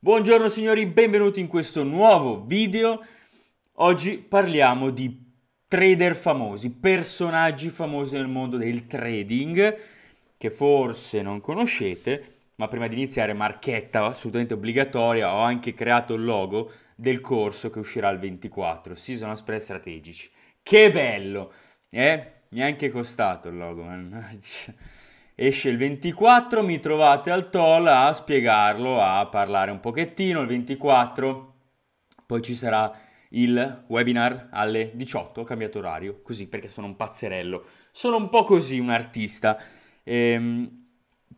Buongiorno signori, benvenuti in questo nuovo video. Oggi parliamo di trader famosi, personaggi famosi nel mondo del trading che forse non conoscete, ma prima di iniziare marchetta assolutamente obbligatoria, ho anche creato il logo del corso che uscirà il 24, Season Express Strategici. Che bello! Eh? Mi è anche costato il logo, mannaggia esce il 24, mi trovate al toll a spiegarlo, a parlare un pochettino, il 24 poi ci sarà il webinar alle 18, ho cambiato orario, così perché sono un pazzerello, sono un po' così un artista. Ehm,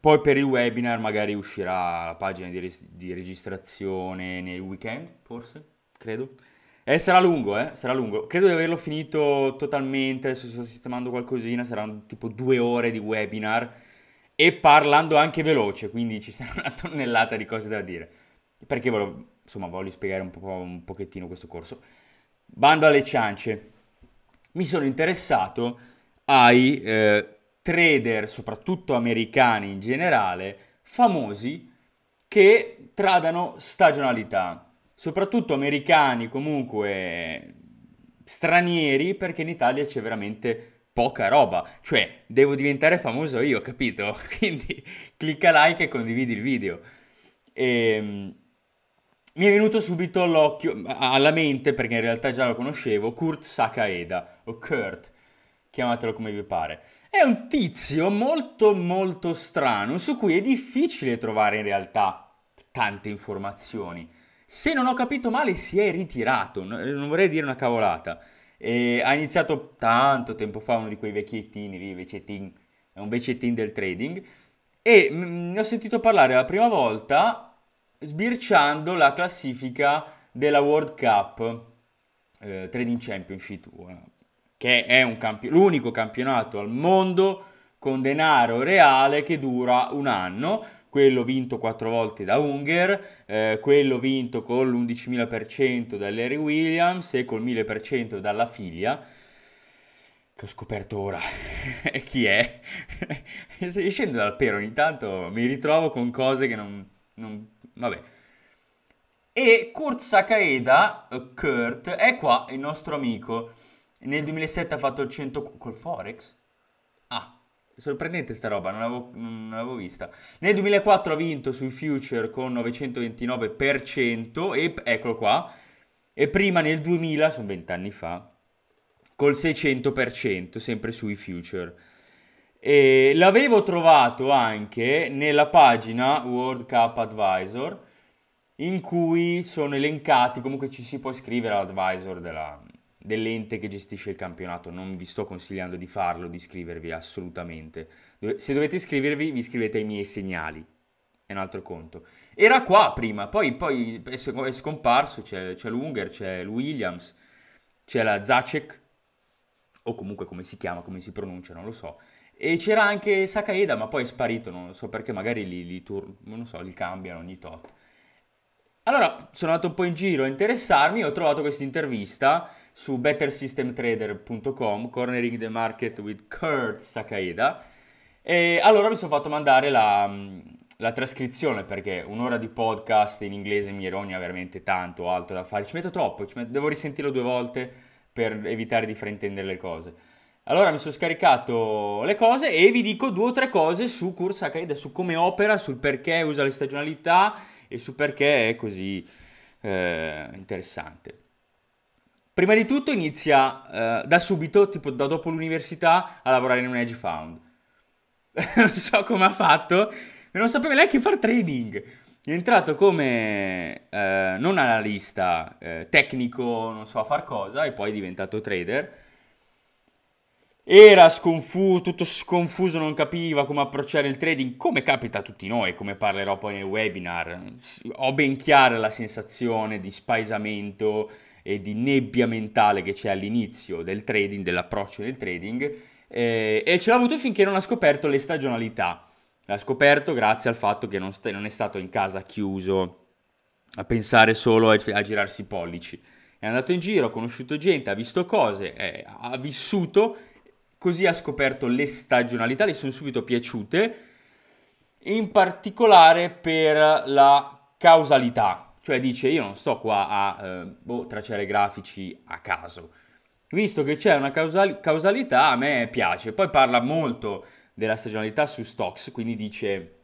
poi per il webinar magari uscirà la pagina di, res- di registrazione nel weekend, forse, credo. Eh, sarà lungo, eh, sarà lungo. Credo di averlo finito totalmente, adesso sto sistemando qualcosina, saranno tipo due ore di webinar e parlando anche veloce, quindi ci sarà una tonnellata di cose da dire. Perché voglio, insomma, voglio spiegare un, po', un pochettino questo corso. Bando alle ciance. Mi sono interessato ai eh, trader, soprattutto americani in generale, famosi che tradano stagionalità. Soprattutto americani, comunque stranieri, perché in Italia c'è veramente poca roba, cioè devo diventare famoso io, capito? Quindi clicca like e condividi il video. E, ehm, mi è venuto subito all'occhio, alla mente, perché in realtà già lo conoscevo, Kurt Sakaeda, o Kurt, chiamatelo come vi pare. È un tizio molto molto strano, su cui è difficile trovare in realtà tante informazioni. Se non ho capito male si è ritirato, non vorrei dire una cavolata. E ha iniziato tanto tempo fa, uno di quei vecchiettini lì, vecchiettin, un vecchiettin del trading, e mm, ne ho sentito parlare la prima volta sbirciando la classifica della World Cup eh, Trading Championship, eh, che è campi- l'unico campionato al mondo con denaro reale che dura un anno quello vinto quattro volte da Unger, eh, quello vinto con l'11.000% da Larry Williams e col 1000% dalla figlia, che ho scoperto ora chi è. Scendo dal pero ogni tanto, mi ritrovo con cose che non... non vabbè. E Kurt Sakaeda, eh, Kurt, è qua, il nostro amico. Nel 2007 ha fatto il 100... col Forex? Ah, Sorprendente sta roba, non l'avevo, non l'avevo, vista. Nel 2004 ha vinto sui future con 929% e eccolo qua. E prima nel 2000, sono vent'anni fa, col 600% sempre sui future. E l'avevo trovato anche nella pagina World Cup Advisor in cui sono elencati, comunque ci si può iscrivere all'advisor della, dell'ente che gestisce il campionato. Non vi sto consigliando di farlo, di iscrivervi assolutamente. se dovete iscrivervi, vi scrivete ai miei segnali. È un altro conto. Era qua prima, poi, poi è scomparso. C'è, c'è l'Unger, c'è il Williams, c'è la Zacek, o comunque come si chiama, come si pronuncia, non lo so. E c'era anche Sakaeda, ma poi è sparito, non lo so perché, magari li, li, tur- non so, li cambiano ogni tot. Allora sono andato un po' in giro a interessarmi, ho trovato questa intervista su bettersystemtrader.com, cornering the market with Kurt Sakaeda. E allora mi sono fatto mandare la, mm, la trascrizione perché un'ora di podcast in inglese mi erogna veramente tanto, altro da fare. Ci metto troppo, ci metto, devo risentirlo due volte per evitare di fraintendere le cose. Allora mi sono scaricato le cose e vi dico due o tre cose su Kursa Akaida, su come opera, sul perché usa le stagionalità e su perché è così eh, interessante. Prima di tutto inizia eh, da subito, tipo da dopo l'università, a lavorare in un hedge fund. non so come ha fatto, non sapeva neanche fare trading. È entrato come eh, non analista, eh, tecnico, non so a far cosa, e poi è diventato trader. Era sconfuso, tutto sconfuso, non capiva come approcciare il trading, come capita a tutti noi, come parlerò poi nel webinar. Ho ben chiara la sensazione di spaesamento, e di nebbia mentale che c'è all'inizio del trading, dell'approccio del trading, eh, e ce l'ha avuto finché non ha scoperto le stagionalità. L'ha scoperto grazie al fatto che non, st- non è stato in casa chiuso a pensare solo a, a, girarsi i pollici. È andato in giro, ha conosciuto gente, ha visto cose, eh, ha vissuto, così ha scoperto le stagionalità, le sono subito piaciute, in particolare per la causalità cioè dice io non sto qua a eh, boh, tracciare grafici a caso. Visto che c'è una causal- causalità a me piace. Poi parla molto della stagionalità su stocks, quindi dice...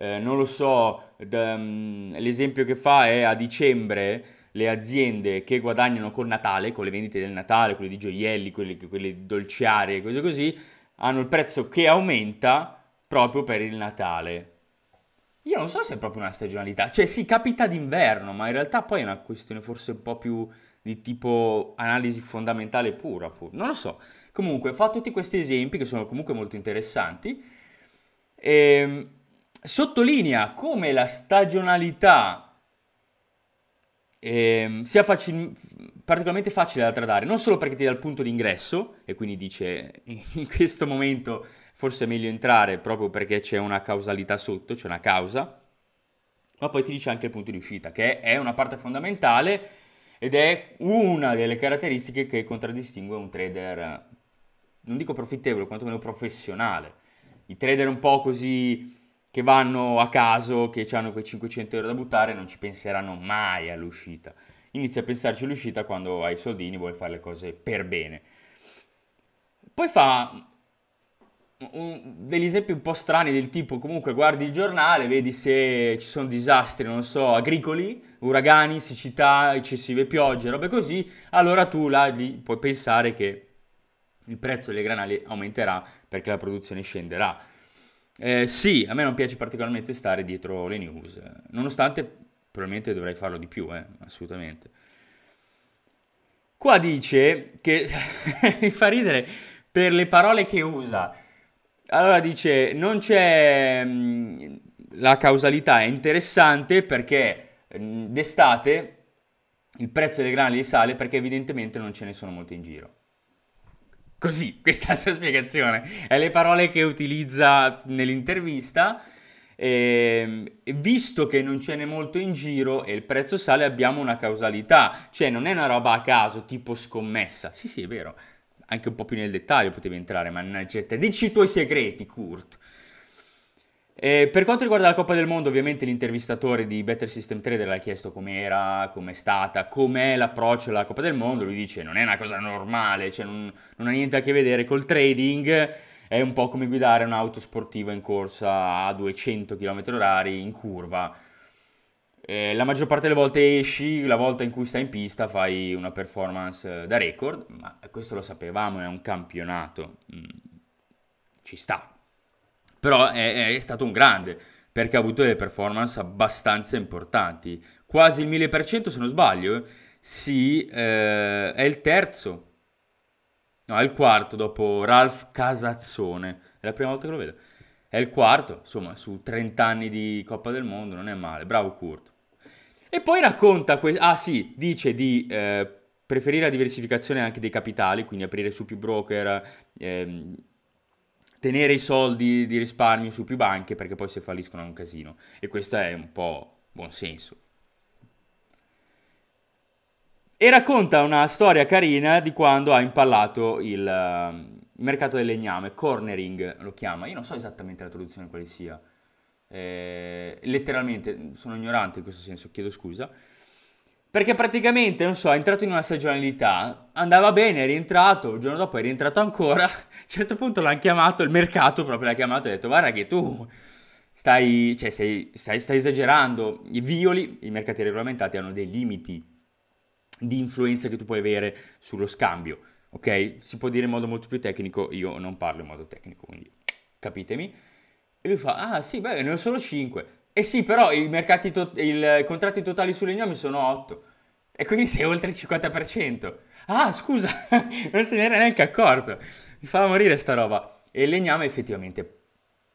Eh, non lo so, d- um, l'esempio che fa è a dicembre le aziende che guadagnano col Natale, con le vendite del Natale, quelle di gioielli, quelle, quelle dolciarie, cose così, hanno il prezzo che aumenta proprio per il Natale. Io non so se è proprio una stagionalità, cioè sì, capita d'inverno, ma in realtà poi è una questione forse un po' più di tipo analisi fondamentale pura, pur. non lo so. Comunque, fa tutti questi esempi che sono comunque molto interessanti. E, ehm, sottolinea come la stagionalità eh, sia facil- particolarmente facile da tradare, non solo perché ti dà il punto d'ingresso e quindi dice in questo momento forse è meglio entrare proprio perché c'è una causalità sotto, c'è una causa, ma poi ti dice anche il punto di uscita, che è una parte fondamentale ed è una delle caratteristiche che contraddistingue un trader, non dico profittevole, quantomeno professionale. I trader un po' così che vanno a caso, che hanno quei 500 euro da buttare, non ci penseranno mai all'uscita inizi a pensarci l'uscita quando hai i soldini, vuoi fare le cose per bene. Poi fa un, degli esempi un po' strani del tipo comunque guardi il giornale, vedi se ci sono disastri, non so, agricoli, uragani, siccità, eccessive piogge, robe così, allora tu là lì puoi pensare che il prezzo delle granali aumenterà perché la produzione scenderà. Eh, sì, a me non piace particolarmente stare dietro le news, nonostante probabilmente dovrei farlo di più, eh, assolutamente. Qua dice che mi fa ridere per le parole che usa. Allora dice non c'è mm, la causalità, è interessante perché mm, d'estate il prezzo dei grani sale perché evidentemente non ce ne sono molte in giro. Così, questa è la sua spiegazione. È le parole che utilizza nell'intervista eh, visto che non ce n'è molto in giro e il prezzo sale abbiamo una causalità, cioè non è una roba a caso tipo scommessa, sì sì è vero, anche un po' più nel dettaglio potevi entrare, mannaggia certo. dici i tuoi segreti Kurt. Eh, per quanto riguarda la Coppa del Mondo, ovviamente l'intervistatore di Better System Trader l'ha chiesto com'era, com'è stata, com'è l'approccio alla Coppa del Mondo. Lui dice: Non è una cosa normale, cioè non, non ha niente a che vedere col trading. È un po' come guidare un'auto sportiva in corsa a 200 km/h in curva. Eh, la maggior parte delle volte esci, la volta in cui stai in pista fai una performance eh, da record, ma questo lo sapevamo, è un campionato. Mm. Ci sta. Però è, è stato un grande perché ha avuto delle performance abbastanza importanti. Quasi il 1000% se non sbaglio. Sì, eh, è il terzo No, è il quarto dopo Ralph Casazzone. È la prima volta che lo vedo. È il quarto, insomma, su 30 anni di Coppa del Mondo, non è male. Bravo Kurt. E poi racconta, que- ah sì, dice di eh, preferire la diversificazione anche dei capitali, quindi aprire su più broker, ehm, tenere i soldi di risparmio su più banche perché poi se falliscono è un casino. E questo è un po' buon senso. E racconta una storia carina di quando ha impallato il uh, mercato del legname, cornering lo chiama. Io non so esattamente la traduzione quale sia. Eh, letteralmente, sono ignorante in questo senso, chiedo scusa. Perché praticamente, non so, è entrato in una stagionalità, andava bene, è rientrato, il giorno dopo è rientrato ancora, a un certo punto l'hanno chiamato, il mercato proprio l'ha chiamato e ha detto guarda che tu stai, cioè, sei, stai, stai esagerando, i violi, i mercati regolamentati hanno dei limiti di influenza che tu puoi avere sullo scambio, ok? Si può dire in modo molto più tecnico, io non parlo in modo tecnico, quindi capitemi. E lui fa, ah sì, beh, ne ho solo 5. E eh sì, però i, mercati to- il, i contratti totali su gnomi sono 8. E quindi sei oltre il 50%. Ah, scusa, non se ne era neanche accorto. Mi fa morire sta roba. E legname effettivamente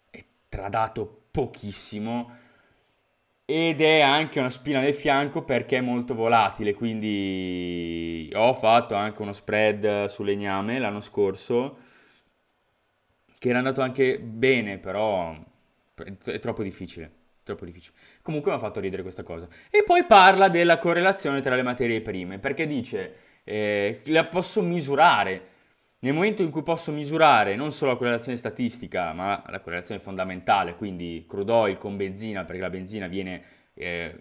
è tradato pochissimo ed è anche una spina del fianco perché è molto volatile, quindi ho fatto anche uno spread su Legname l'anno scorso che era andato anche bene, però è troppo difficile, troppo difficile. Comunque mi ha fatto ridere questa cosa. E poi parla della correlazione tra le materie prime, perché dice eh, la posso misurare nel momento in cui posso misurare non solo la correlazione statistica, ma la correlazione fondamentale, quindi crude oil con benzina, perché la benzina viene eh,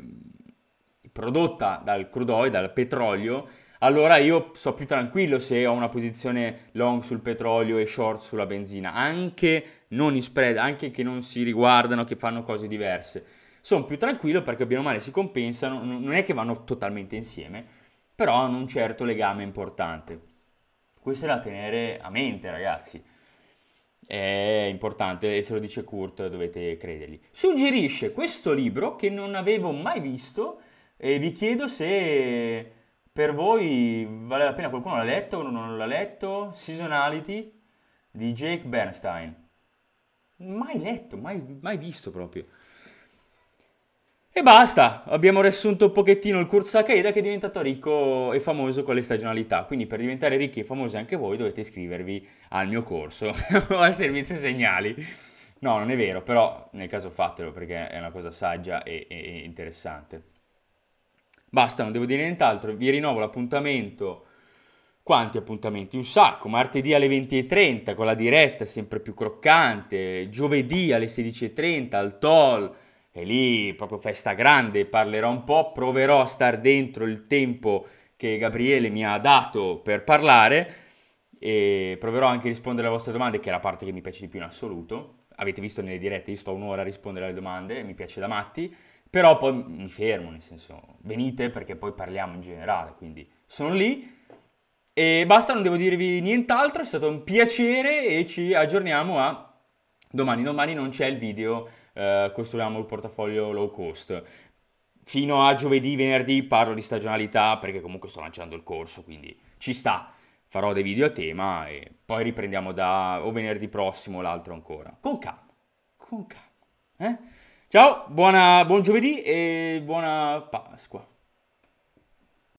prodotta dal crude oil, dal petrolio, allora io so più tranquillo se ho una posizione long sul petrolio e short sulla benzina, anche non in spread, anche che non si riguardano, che fanno cose diverse. Sono più tranquillo perché bene o male si compensano, non è che vanno totalmente insieme, però hanno un certo legame importante. Questo è da tenere a mente, ragazzi. È importante e se lo dice Kurt dovete credergli. Suggerisce questo libro che non avevo mai visto e vi chiedo se per voi vale la pena, qualcuno l'ha letto o non l'ha letto, Seasonality di Jake Bernstein. Mai letto, mai, mai visto proprio. E basta, abbiamo riassunto un pochettino il Kurt Sakeida che è diventato ricco e famoso con le stagionalità, quindi per diventare ricchi e famosi anche voi dovete iscrivervi al mio corso o al servizio segnali. No, non è vero, però nel caso fatelo perché è una cosa saggia e, e, interessante. Basta, non devo dire nient'altro, vi rinnovo l'appuntamento. Quanti appuntamenti? Un sacco, martedì alle 20.30 con la diretta sempre più croccante, giovedì alle 16.30 al toll e lì proprio festa grande, parlerò un po', proverò a star dentro il tempo che Gabriele mi ha dato per parlare e proverò anche a rispondere alle vostre domande, che è la parte che mi piace di più in assoluto. Avete visto nelle dirette, io sto un'ora a rispondere alle domande, mi piace da matti, però poi mi fermo, nel senso, venite perché poi parliamo in generale, quindi sono lì. E basta, non devo dirvi nient'altro, è stato un piacere e ci aggiorniamo a domani, domani non c'è il video, eh, costruiamo il portafoglio low cost. Fino a giovedì, venerdì parlo di stagionalità perché comunque sto lanciando il corso, quindi ci sta farò dei video a tema e poi riprendiamo da o venerdì prossimo o l'altro ancora. Con calma, con calma. Eh? Ciao, buona, buon giovedì e buona Pasqua.